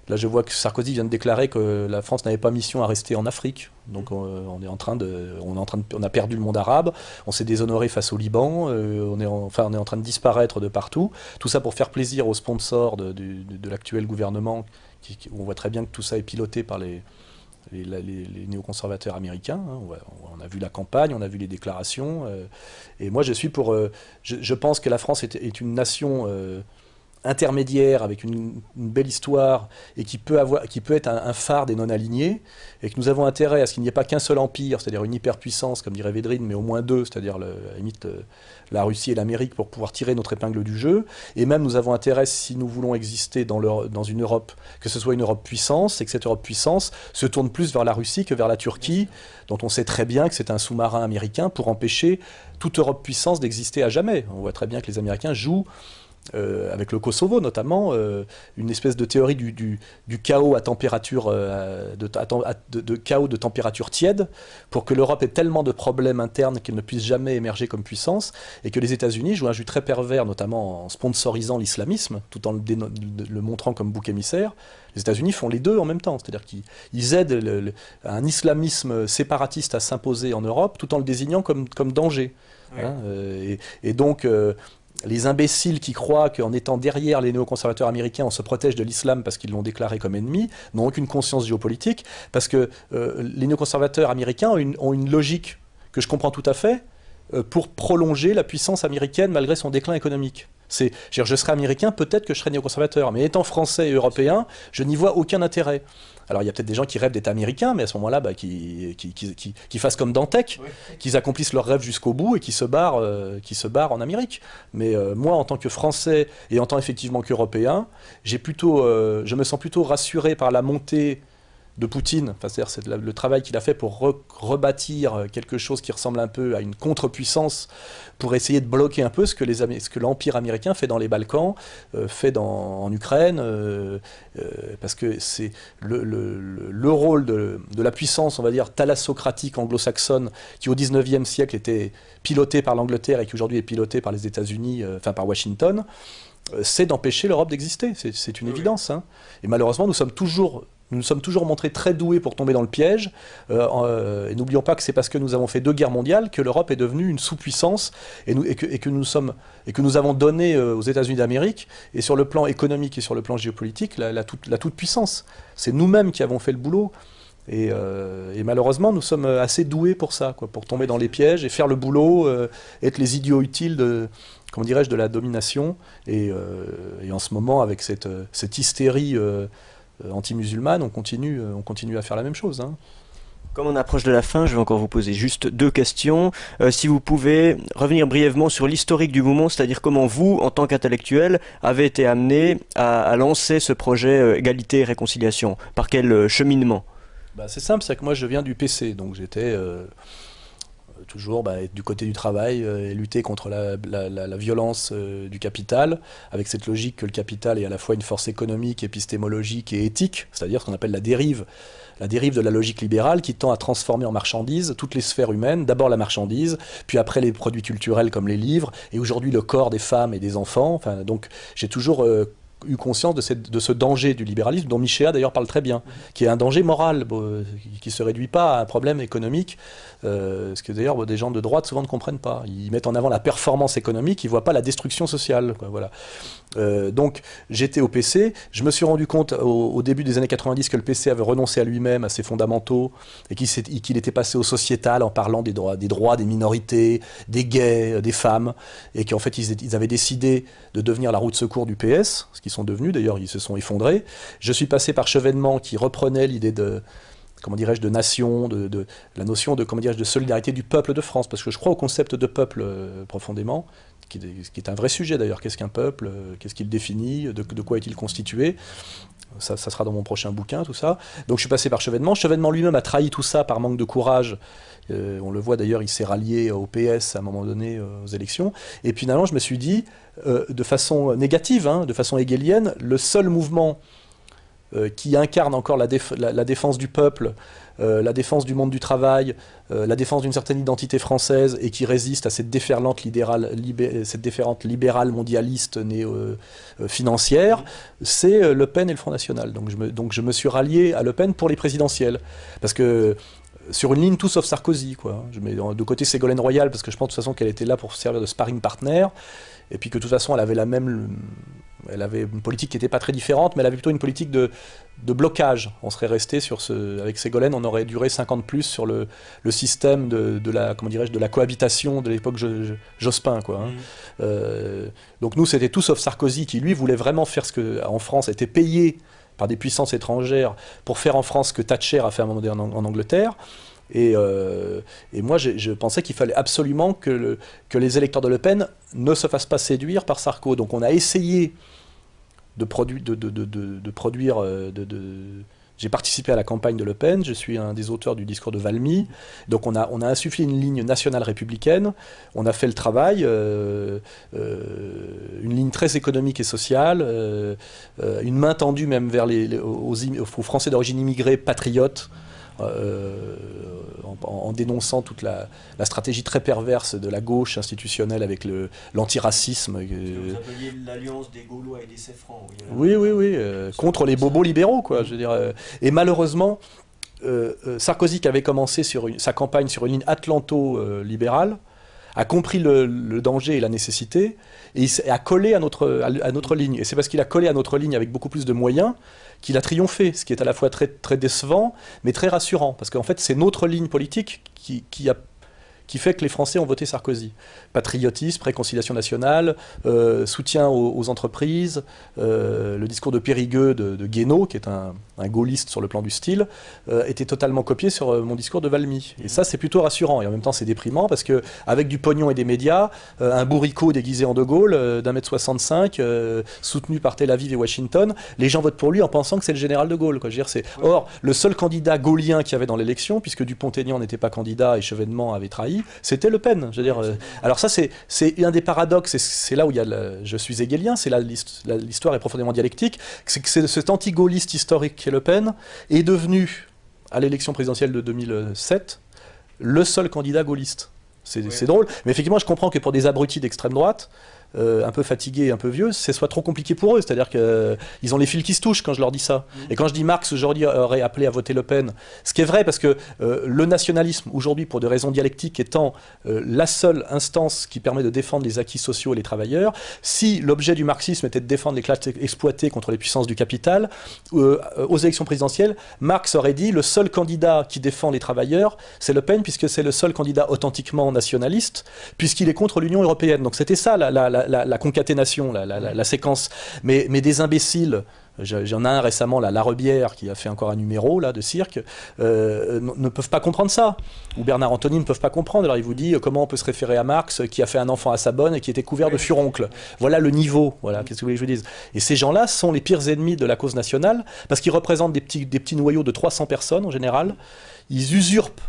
Là, je vois que Sarkozy vient de déclarer que la France n'avait pas mission à rester en Afrique. Donc, mm. euh, on est en train de, on est en train on a perdu le monde arabe. On s'est déshonoré face au Liban. Euh, on est, en, enfin, on est en train de disparaître de partout. Tout ça pour faire plaisir aux sponsors de, l'actuel gouvernement. on voit très bien que tout ça est piloté par les, néoconservateurs américains. Hein. On, a vu la campagne, on a vu les déclarations. Euh. et moi, je suis pour. je, pense que la France est, une nation intermédiaire avec une, belle histoire et qui peut, avoir, qui peut être un, phare des non-alignés, et que nous avons intérêt à ce qu'il n'y ait pas qu'un seul empire, c'est-à-dire une hyperpuissance, comme dirait Védrine, mais au moins deux, c'est-à-dire limite euh, la Russie et l'Amérique, pour pouvoir tirer notre épingle du jeu. Et même nous avons intérêt, si nous voulons exister dans, leur, dans une Europe, que ce soit une Europe puissance, et que cette Europe puissance se tourne plus vers la Russie que vers la Turquie, dont on sait très bien que c'est un sous-marin américain pour empêcher toute Europe puissance d'exister à jamais. On voit très bien que les Américains jouent euh, avec le Kosovo notamment, euh, une espèce de théorie du, du, chaos à température euh, de, de, chaos de température tiède, pour que l'Europe ait tellement de problèmes internes qu'elle ne puisse jamais émerger comme puissance, et que les États-Unis jouent un jeu très pervers, notamment en sponsorisant l'islamisme, tout en le, montrant comme bouc émissaire. Les États-Unis font les deux en même temps, c'est-à-dire qu'ils aident un islamisme séparatiste à s'imposer en Europe, tout en le désignant comme, comme danger. Hein, et, donc, les imbéciles qui croient qu'en étant derrière les néoconservateurs américains, on se protège de l'islam parce qu'ils l'ont déclaré comme ennemi, n'ont aucune conscience géopolitique, parce que euh, les néoconservateurs américains ont une, logique que je comprends tout à fait euh, pour prolonger la puissance américaine malgré son déclin économique. C'est, je serai américain, peut-être que je serais néoconservateur, mais étant français et européen, je n'y vois aucun intérêt. Alors il y a peut-être des gens qui rêvent d'être américains, mais à ce moment-là, bah, qui, qui, fassent comme Dantec, qu'ils accomplissent leur rêve jusqu'au bout et qui se barrent, euh, qui se barrent en Amérique. Mais euh, moi, en tant que Français et en tant effectivement qu'Européen, euh, je me sens plutôt rassuré par la montée de Poutine, c'est-à-dire le travail qu'il a fait pour rebâtir euh, quelque chose qui ressemble un peu à une contre-puissance pour essayer de bloquer un peu ce que, les ce que l'Empire américain fait dans les Balkans, euh, fait en Ukraine, euh, parce que c'est le, rôle de, la puissance, on va dire, thalassocratique anglo-saxonne, qui au 19e siècle était pilotée par l'Angleterre et qui aujourd'hui est pilotée par les États-Unis, enfin par Washington c'est d'empêcher l'Europe d'exister. C'est une évidence. Hein. Et malheureusement, nous sommes toujours nous nous sommes toujours montrés très doués pour tomber dans le piège. Euh, euh, et n'oublions pas que c'est parce que nous avons fait deux guerres mondiales que l'Europe est devenue une sous-puissance et, et, que, nous sommes, et que nous avons donné euh, aux États-Unis d'Amérique, et sur le plan économique et sur le plan géopolitique, la, la toute-puissance. c'est nous-mêmes qui avons fait le boulot. Et, malheureusement, nous sommes assez doués pour ça, quoi, pour tomber dans les pièges et faire le boulot, être les idiots utiles de, comment dirais-je, de la domination. Et, en ce moment, avec cette, cette hystérie euh, anti on continue, euh, on continue à faire la même chose. Hein. Comme on approche de la fin, je vais encore vous poser juste deux questions. Euh, si vous pouvez revenir brièvement sur l'historique du mouvement, c'est-à-dire comment vous, en tant qu'intellectuel, avez été amené à, lancer ce projet égalité et réconciliation Par quel cheminement bah, C'est simple, c'est que moi je viens du PC, donc j'étais euh, toujours bah, être du côté du travail euh, et lutter contre la, violence euh, du capital, avec cette logique que le capital est à la fois une force économique, épistémologique et éthique, c'est-à-dire ce qu'on appelle la dérive, la dérive de la logique libérale qui tend à transformer en marchandise toutes les sphères humaines, d'abord la marchandise, puis après les produits culturels comme les livres, et aujourd'hui le corps des femmes et des enfants. Enfin, donc j'ai toujours eu conscience de, cette, de, ce danger du libéralisme, dont Michéa d'ailleurs parle très bien, qui est un danger moral, euh, qui ne se réduit pas à un problème économique, euh, ce que d'ailleurs des gens de droite souvent ne comprennent pas. Ils mettent en avant la performance économique, ils ne voient pas la destruction sociale. voilà. Euh, donc j'étais au PC, je me suis rendu compte au, début des années 90 que le PC avait renoncé à lui-même, à ses fondamentaux, et qu'il était passé au sociétal en parlant des droits, des droits des minorités, des gays, des femmes, et qu'en fait ils, ils avaient décidé de devenir la roue de secours du PS, ce qui sont devenus. D'ailleurs, ils se sont effondrés. Je suis passé par Chevènement qui reprenait l'idée de comment dirais-je de nation, de, la notion de comment dirais-je de solidarité du peuple de France, parce que je crois au concept de peuple euh, profondément, qui, est un vrai sujet d'ailleurs. Qu'est-ce qu'un peuple euh, Qu'est-ce qu'il définit de, quoi est-il constitué ça, ça, sera dans mon prochain bouquin, tout ça. Donc je suis passé par Chevènement. Chevènement lui-même a trahi tout ça par manque de courage euh, on le voit d'ailleurs, il s'est rallié au PS à un moment donné euh, aux élections. Et puis finalement, je me suis dit, euh, de façon négative, hein, de façon hegelienne, le seul mouvement qui incarne encore la, défense du peuple, la défense du monde du travail, la défense d'une certaine identité française et qui résiste à cette déferlante libérale, mondialiste néo, financière, c'est Le Pen et le Front National. Donc je, me, donc je me suis rallié à Le Pen pour les présidentielles. Parce que sur une ligne tout sauf Sarkozy. Quoi. Je mets de côté Ségolène Royal, parce que je pense de toute façon qu'elle était là pour servir de sparring partner, et puis que de toute façon elle avait la même... Elle avait une politique qui n'était pas très différente, mais elle avait plutôt une politique de, blocage. On serait resté sur ce, avec Ségolène, on aurait duré 50 plus sur le, système de, la, comment dirais-je, de la cohabitation de l'époque Jospin, quoi. Hein. Mm. Euh, donc nous, c'était tout sauf Sarkozy qui, lui, voulait vraiment faire ce que, en France, était payé par des puissances étrangères pour faire en France ce que Thatcher a fait en, Angleterre. Et, euh, moi, je pensais qu'il fallait absolument que, que, les électeurs de Le Pen ne se fassent pas séduire par Sarko. Donc on a essayé de, de, de, de produire euh, j'ai participé à la campagne de Le Pen, je suis un des auteurs du discours de Valmy. Donc on a, insufflé une ligne nationale républicaine, on a fait le travail, euh, euh, une ligne très économique et sociale, euh, une main tendue même vers les, aux, Français d'origine immigrée, patriotes, euh, en, dénonçant toute la, stratégie très perverse de la gauche institutionnelle avec l'antiracisme. Vous euh, appeliez l'alliance des Gaulois et des Céfrans. Hein. Oui, oui, oui, euh, contre les bobos libéraux, quoi. Je veux dire, et malheureusement, Sarkozy, qui avait commencé sur sa campagne sur une ligne atlanto-libérale, a compris le, danger et la nécessité, et a collé à notre, à notre ligne. Et c'est parce qu'il a collé à notre ligne avec beaucoup plus de moyens qu'il a triomphé, ce qui est à la fois très, très décevant, mais très rassurant, parce qu'en fait, c'est notre ligne politique qui a qui fait que les Français ont voté Sarkozy. Patriotisme, réconciliation nationale, euh, soutien aux, entreprises, euh, le discours de Périgueux de, de Guénaud, qui est un, gaulliste sur le plan du style, euh, était totalement copié sur mon discours de Valmy. Et ça, c'est plutôt rassurant. Et en même temps, c'est déprimant parce que avec du pognon et des médias, un bourricot déguisé en De Gaulle d'un mètre 65, soutenu par Tel Aviv et Washington, les gens votent pour lui en pensant que c'est le général De Gaulle. Quoi. Or, le seul candidat gaullien qu'il y avait dans l'élection, puisque Dupont-Aignan n'était pas candidat et Chevènement avait trahi, c'était Le Pen. dire, euh, alors ça, c'est un des paradoxes, et c'est là où il y a je suis hegelien, c'est là l'histoire est profondément dialectique, c'est que cet anti-gaulliste historique qui est Le Pen est devenu, à l'élection présidentielle de 2007, le seul candidat gaulliste. C'est drôle. Mais effectivement, je comprends que pour des abrutis d'extrême droite, euh, un peu fatigué, un peu vieux, c'est soit trop compliqué pour eux. C'est-à-dire qu'ils euh, ont les fils qui se touchent quand je leur dis ça. Mm. Et quand je dis Marx aujourd'hui aurait appelé à voter Le Pen, ce qui est vrai parce que euh, le nationalisme aujourd'hui, pour des raisons dialectiques, étant la seule instance qui permet de défendre les acquis sociaux et les travailleurs, si l'objet du marxisme était de défendre les classes exploitées contre les puissances du capital, aux élections présidentielles, Marx aurait dit le seul candidat qui défend les travailleurs, c'est Le Pen, puisque c'est le seul candidat authentiquement nationaliste, puisqu'il est contre l'Union européenne. Donc c'était ça la la, concaténation, la, séquence, mais, des imbéciles J'en ai un récemment, la Rebière qui a fait encore un numéro là, de cirque, euh, ne peuvent pas comprendre ça. Ou Bernard Anthony ne peuvent pas comprendre. Alors il vous dit euh, comment on peut se référer à Marx, euh, qui a fait un enfant à sa bonne et qui était couvert de furoncles. Voilà le niveau. Voilà, qu'est-ce que vous voulez que je vous dise Et ces gens-là sont les pires ennemis de la cause nationale, parce qu'ils représentent des petits, des petits noyaux de 300 personnes en général. Ils usurpent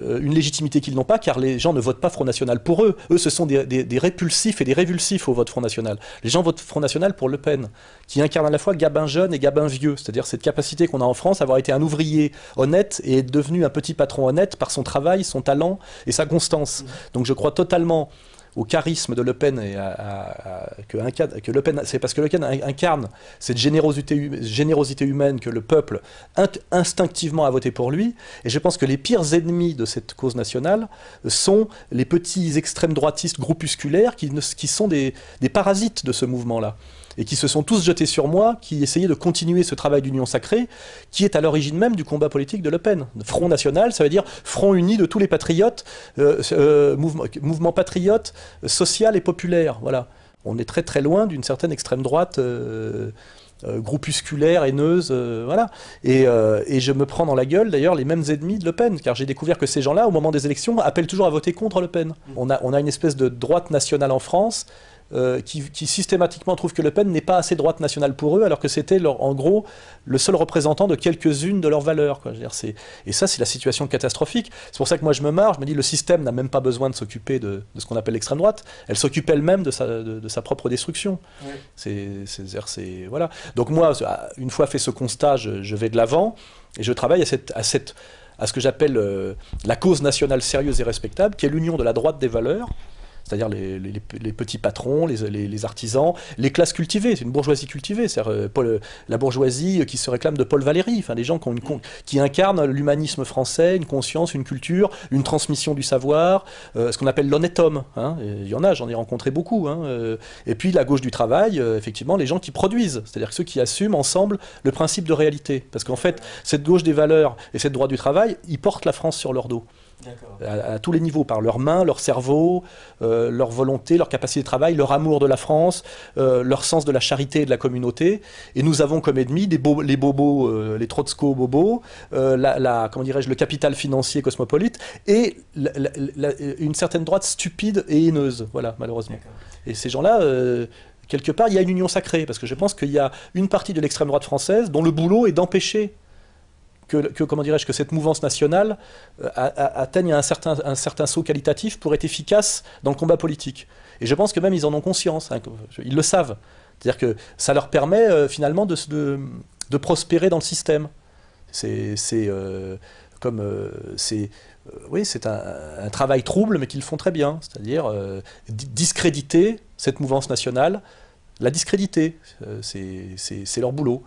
euh, une légitimité qu'ils n'ont pas, car les gens ne votent pas Front National pour eux. Eux, ce sont des, répulsifs et des révulsifs au vote Front National. Les gens votent Front National pour Le Pen, qui incarne à la fois Gabin jeune et Gabin vieux, c'est-à-dire cette capacité qu'on a en France à avoir été un ouvrier honnête et être devenu un petit patron honnête par son travail, son talent et sa constance. Mmh. Donc je crois totalement au charisme de Le Pen et à, que, Le Pen, c'est parce que Le Pen incarne cette générosité, générosité humaine que le peuple instinctivement a voté pour lui. Et je pense que les pires ennemis de cette cause nationale sont les petits extrêmes droitistes groupusculaires qui, qui sont des parasites de ce mouvement-là et qui se sont tous jetés sur moi, qui essayaient de continuer ce travail d'union sacrée, qui est à l'origine même du combat politique de Le Pen. Front national, ça veut dire front uni de tous les patriotes, euh, euh, mouvement, mouvement, patriote, euh, social et populaire. Voilà. On est très très loin d'une certaine extrême droite. groupusculaire, haineuse, voilà. Et, et, je me prends dans la gueule d'ailleurs les mêmes ennemis de Le Pen, car j'ai découvert que ces gens-là, au moment des élections, appellent toujours à voter contre Le Pen. On a, on a une espèce de droite nationale en France euh, qui, systématiquement trouvent que Le Pen n'est pas assez droite nationale pour eux, alors que c'était en gros le seul représentant de quelques-unes de leurs valeurs. et ça, c'est la situation catastrophique. C'est pour ça que moi je me marre, je me dis le système n'a même pas besoin de s'occuper de, ce qu'on appelle l'extrême droite, elle s'occupe elle-même de sa, propre destruction. C'est, voilà. Donc moi, ah, une fois fait ce constat, je, vais de l'avant et je travaille à À ce que j'appelle euh, la cause nationale sérieuse et respectable, qui est l'union de la droite des valeurs c'est-à-dire les, petits patrons, les, artisans, les classes cultivées, c'est une bourgeoisie cultivée, c'est euh, la bourgeoisie qui se réclame de Paul Valéry, enfin des gens qui, incarnent l'humanisme français, une conscience, une culture, une transmission du savoir, euh, ce qu'on appelle l'honnête homme. Hein, il y en a, j'en ai rencontré beaucoup. Hein, euh, et puis la gauche du travail, effectivement, les gens qui produisent, c'est-à-dire ceux qui assument ensemble le principe de réalité, parce qu'en fait, cette gauche des valeurs et cette droite du travail, ils portent la France sur leur dos. À, tous les niveaux, par leurs mains, leur cerveau, euh, leur volonté, leur capacité de travail, leur amour de la France, euh, leur sens de la charité et de la communauté. Et nous avons comme ennemis les bobos, euh, les trotskos bobos, la, dirais-je, le capital financier cosmopolite et une certaine droite stupide et haineuse, voilà, malheureusement. Et ces gens-là quelque part, il y a une union sacrée, parce que je pense qu'il y a une partie de l'extrême droite française dont le boulot est d'empêcher que, comment dirais-je, que cette mouvance nationale euh, atteigne un certain, un certain saut qualitatif pour être efficace dans le combat politique. Et je pense que même ils en ont conscience, hein, ils le savent. C'est-à-dire que ça leur permet euh, finalement de, de, prospérer dans le système. C'est euh, comme c'est oui, c'est un, un, travail trouble, mais qu'ils font très bien, c'est-à-dire discréditer cette mouvance nationale, la discréditer, c'est leur boulot.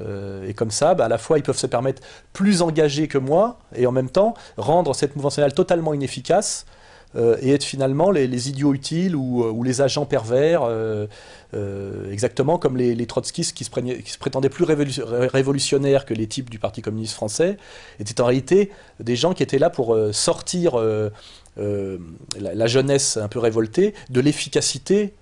Euh, et comme ça, bah, à la fois, ils peuvent se permettre plus engagés que moi, et en même temps, rendre cette mouvance nationale totalement inefficace, euh, et être finalement les, idiots utiles euh, ou, les agents pervers, exactement comme les, les trotskistes qui se, prétendaient plus révolutionnaires que les types du Parti communiste français, étaient en réalité des gens qui étaient là pour sortir la, jeunesse un peu révoltée de l'efficacité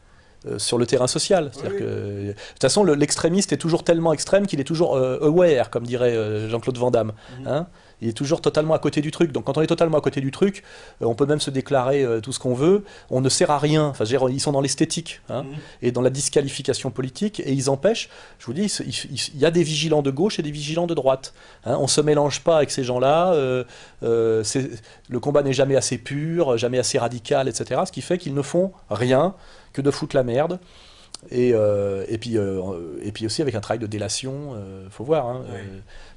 euh, sur le terrain social. Que, de toute façon, l'extrémiste est toujours tellement extrême qu'il est toujours euh, aware, comme dirait euh, Jean-Claude Van Damme. Mhm. Hein il est toujours totalement à côté du truc. Donc quand on est totalement à côté du truc, euh, on peut même se déclarer euh, tout ce qu'on veut, on ne sert à rien. Enfin, ils sont dans l'esthétique hein, mhm. et dans la disqualification politique, et ils empêchent, je vous dis, il y a des vigilants de gauche et des vigilants de droite. Hein. on ne se mélange pas avec ces gens-là, euh, le combat n'est jamais assez pur, jamais assez radical, etc. Ce qui fait qu'ils ne font rien que de foutre la merde. Et, euh, et, puis, euh, et puis aussi avec un travail de délation, il euh, faut voir. Il hein.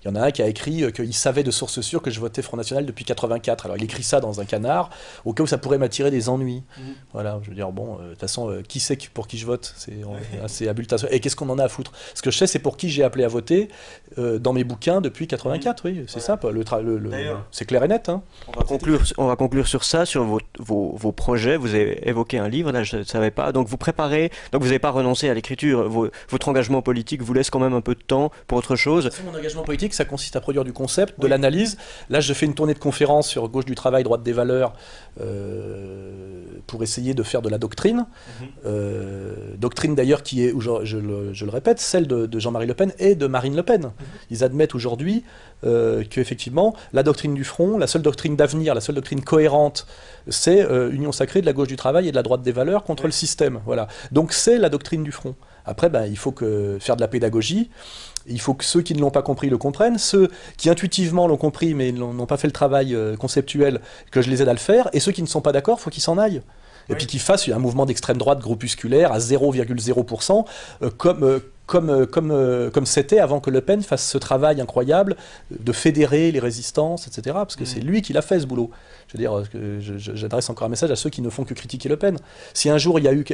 y en a un qui a écrit qu'il savait de source sûres que je votais Front National depuis 84. Alors il écrit ça dans un canard, au cas où ça pourrait m'attirer des ennuis. Mmh. Voilà, je veux dire, bon, de toute façon, qui sait pour qui je vote C'est assez abultation. Et qu'est-ce qu'on en a à foutre Ce que je sais, c'est pour qui j'ai appelé à voter dans mes bouquins depuis 84, mmh. oui, c'est simple. Le, c'est clair et net. Hein. On, va conclure, on va conclure sur ça, sur vos, vos projets. Vous avez évoqué un livre, là, je ne savais pas. Donc vous préparez, donc vous n'avez pas renoncer à l'écriture. Votre engagement politique vous laisse quand même un peu de temps pour autre chose. Mon engagement politique, ça consiste à produire du concept, de l'analyse. Là, je fais une tournée de conférences sur gauche du travail, droite des valeurs, euh, pour essayer de faire de la doctrine. Mhm. Euh, doctrine d'ailleurs qui est, je, le, répète, celle de, Jean-Marie Le Pen et de Marine Le Pen. Mhm. Ils admettent aujourd'hui euh, que effectivement, la doctrine du front, la seule doctrine d'avenir, la seule doctrine cohérente, c'est euh, union sacrée de la gauche du travail et de la droite des valeurs contre le système. Voilà. Donc c'est la doctrine du front. Après, bah, il faut que faire de la pédagogie. Il faut que ceux qui ne l'ont pas compris le comprennent, ceux qui intuitivement l'ont compris mais n'ont pas fait le travail euh, conceptuel, que je les aide à le faire, et ceux qui ne sont pas d'accord, il faut qu'ils s'en aillent. Et puis qu'ils fassent un mouvement d'extrême droite groupusculaire à 0,0%, euh, comme, comme euh, comme euh, comme c'était avant que Le Pen fasse ce travail incroyable de fédérer les résistances, etc. Parce que mm. c'est lui qui l'a fait ce boulot. Je veux dire, euh, j'adresse encore un message à ceux qui ne font que critiquer Le Pen. Si un jour il y a eu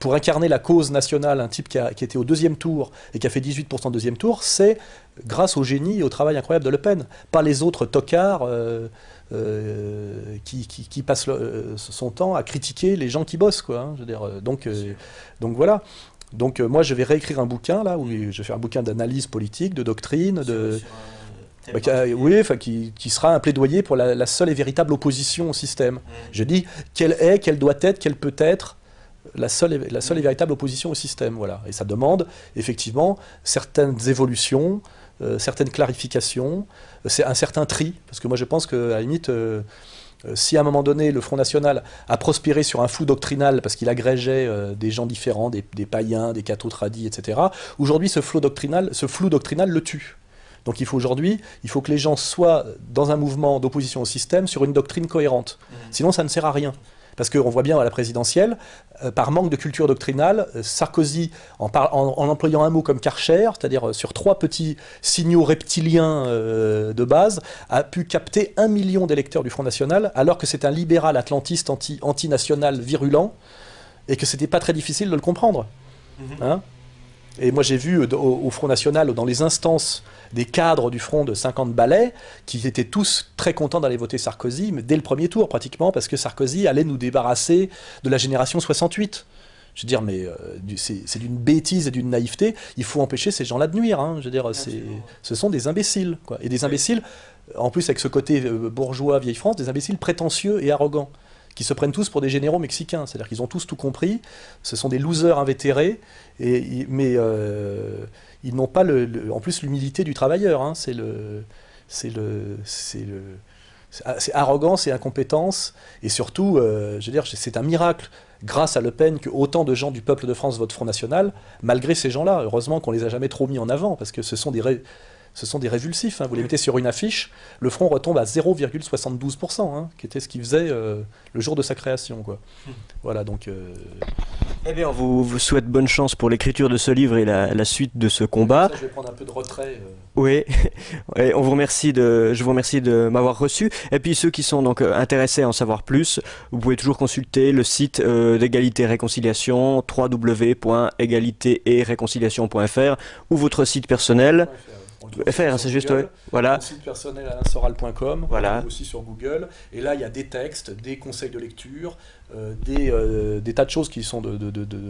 pour incarner la cause nationale, un type qui, était au deuxième tour et qui a fait 18% deuxième tour, c'est grâce au génie et au travail incroyable de Le Pen, pas les autres tocards qui, passent son temps à critiquer les gens qui bossent. Quoi, hein, je veux dire, donc, donc voilà. Donc euh, moi, je vais réécrire un bouquin, là, où je vais faire un bouquin d'analyse politique, de doctrine, de... Euh, bah, qui, oui, qui, sera un plaidoyer pour la, seule et véritable opposition au système. Mm. Je dis quelle est, quelle doit être, quelle peut être la seule, et, la seule et mm. véritable opposition au système. Voilà. Et ça demande effectivement certaines évolutions, euh, certaines clarifications, c'est un certain tri, parce que moi je pense qu'à la limite... Euh, si à un moment donné le Front National a prospéré sur un flou doctrinal parce qu'il agrégeait euh, des gens différents, des, païens, des cathos tradis, etc., aujourd'hui ce, ce flou doctrinal le tue. Donc il faut aujourd'hui, il faut que les gens soient dans un mouvement d'opposition au système sur une doctrine cohérente. Mmh. Sinon ça ne sert à rien. Parce qu'on voit bien à la présidentielle, euh, par manque de culture doctrinale, euh, Sarkozy, en, employant un mot comme Karcher, c'est-à-dire euh, sur trois petits signaux reptiliens de base, a pu capter un million d'électeurs du Front National, alors que c'est un libéral atlantiste anti, national virulent, et que c'était pas très difficile de le comprendre. Mm-hmm. Hein et moi, j'ai vu euh, au, Front National, dans les instances des cadres du Front de 50 balais, qui étaient tous très contents d'aller voter Sarkozy, mais dès le premier tour pratiquement, parce que Sarkozy allait nous débarrasser de la génération 68. Je veux dire, mais euh, c'est d'une bêtise et d'une naïveté. Il faut empêcher ces gens-là de nuire. Hein. Je veux dire, ce sont des imbéciles. Quoi. Et des imbéciles, en plus avec ce côté euh, bourgeois, vieille France, des imbéciles prétentieux et arrogants qui se prennent tous pour des généraux mexicains. C'est-à-dire qu'ils ont tous tout compris, ce sont des losers invétérés, et, mais euh, ils n'ont pas, le, en plus, l'humilité du travailleur. Hein. C'est le... C'est le, c'est le ah, arrogance et incompétence, et surtout, euh, je veux dire, c'est un miracle, grâce à Le Pen, que autant de gens du peuple de France votent Front National, malgré ces gens-là. Heureusement qu'on les a jamais trop mis en avant, parce que ce sont des, ce sont des révulsifs. Hein. Vous les mettez sur une affiche, le front retombe à 0,72%, hein, qui était ce qu'il faisait euh, le jour de sa création. Voilà, donc. Euh, eh bien, on vous, vous, souhaite bonne chance pour l'écriture de ce livre et la, suite de ce combat. je vais prendre un peu de retrait. Euh. Oui, *laughs* et on vous remercie de, je vous remercie de m'avoir reçu. Et puis, ceux qui sont donc intéressés à en savoir plus, vous pouvez toujours consulter le site d'égalité et réconciliation, www.égalité et ou votre site personnel. FR, hein, c'est juste, ouais. Voilà. le site personnel alainsoral.com, voilà. aussi sur Google. Et là, il y a des textes, des conseils de lecture, euh, euh, des, tas de choses qui sont de,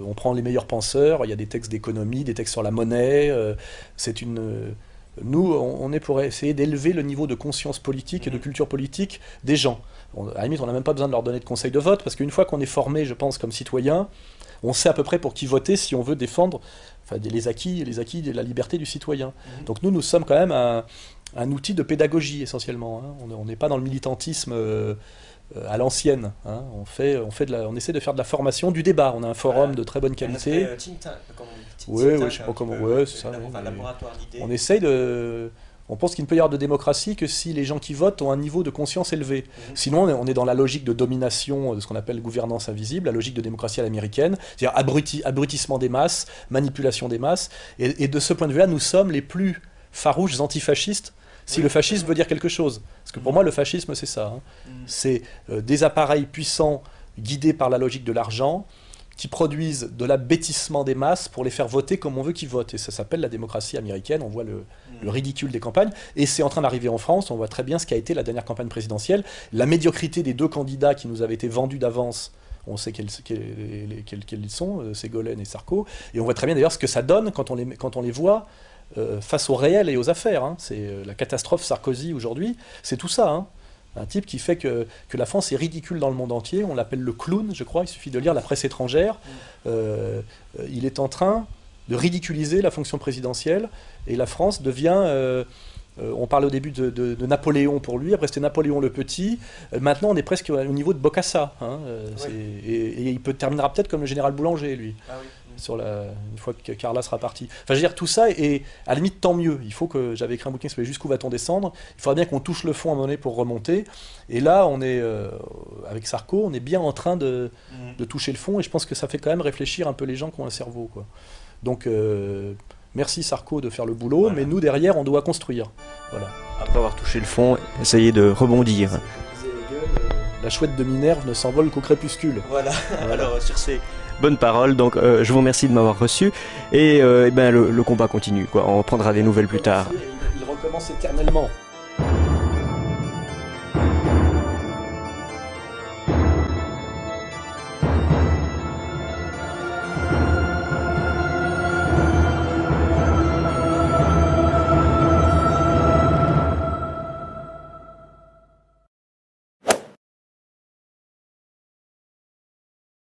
On prend les meilleurs penseurs, il y a des textes d'économie, des textes sur la monnaie. Euh, c'est une. nous, on, est pour essayer d'élever le niveau de conscience politique et de mmh. culture politique des gens on, à la limite, on n'a même pas besoin de leur donner de conseils de vote, parce qu'une fois qu'on est formé, je pense, comme citoyen, on sait à peu près pour qui voter si on veut défendre les acquis, les acquis de la liberté du citoyen. Mhm. Donc nous, nous sommes quand même un, outil de pédagogie essentiellement. Hein. On n'est pas dans le militantisme euh, euh, à l'ancienne. Hein. On, fait, on, fait on essaie de faire de la formation, du débat. On a un forum de très bonne qualité. Euh, oui, oui, je sais pas comment. ça, on essaye de on pense qu'il ne peut y avoir de démocratie que si les gens qui votent ont un niveau de conscience élevé. Mhm. Sinon, on est dans la logique de domination euh, de ce qu'on appelle gouvernance invisible, la logique de démocratie à l'américaine, c'est-à-dire abrutissement des masses, manipulation des masses. Et, de ce point de vue-là, nous sommes les plus farouches antifascistes si le fascisme veut dire quelque chose. Parce que pour mhm. moi, le fascisme, c'est ça. Hein. Mhm. C'est euh, des appareils puissants guidés par la logique de l'argent, qui produisent de l'abêtissement des masses pour les faire voter comme on veut qu'ils votent. Et ça s'appelle la démocratie américaine, on voit le, mm. ridicule des campagnes. Et c'est en train d'arriver en France, on voit très bien ce qu'a été la dernière campagne présidentielle. La médiocrité des deux candidats qui nous avaient été vendus d'avance on sait quels, quels, quels, quels sont, euh, Ségolène et Sarko, et on voit très bien d'ailleurs ce que ça donne quand on les, quand on les voit euh, face au réel et aux affaires. Hein. C'est euh, la catastrophe Sarkozy aujourd'hui, c'est tout ça. Hein. Un type qui fait que, la France est ridicule dans le monde entier, on l'appelle le clown, je crois, il suffit de lire la presse étrangère. Euh, il est en train de ridiculiser la fonction présidentielle et la France devient... Euh, euh, on parle au début de, Napoléon pour lui, après c'était Napoléon le Petit. maintenant, on est presque au niveau de Bocassa. Hein. et, il peut, terminera peut-être comme le général Boulanger, lui. Ah sur la, une fois que Carla sera partie. Enfin, je veux dire, tout ça est, à la limite, tant mieux. Il faut que, j'avais écrit un bouquin qui s'appelait Jusqu'où va-t-on descendre Il faudra bien qu'on touche le fond à un moment donné pour remonter. Et là, on est, euh, avec Sarko, on est bien en train de, mm. de, toucher le fond, et je pense que ça fait quand même réfléchir un peu les gens qui ont un cerveau, quoi. Donc, euh, merci Sarko de faire le boulot, mais nous, derrière, on doit construire. Voilà. Après avoir touché le fond, essayez de rebondir la chouette de Minerve ne s'envole qu'au crépuscule. voilà. Alors sur ces Bonne parole, Donc euh, je vous remercie de m'avoir reçu. Et, euh, eh ben, le, combat continue. Quoi. On prendra des nouvelles plus tard. Il recommence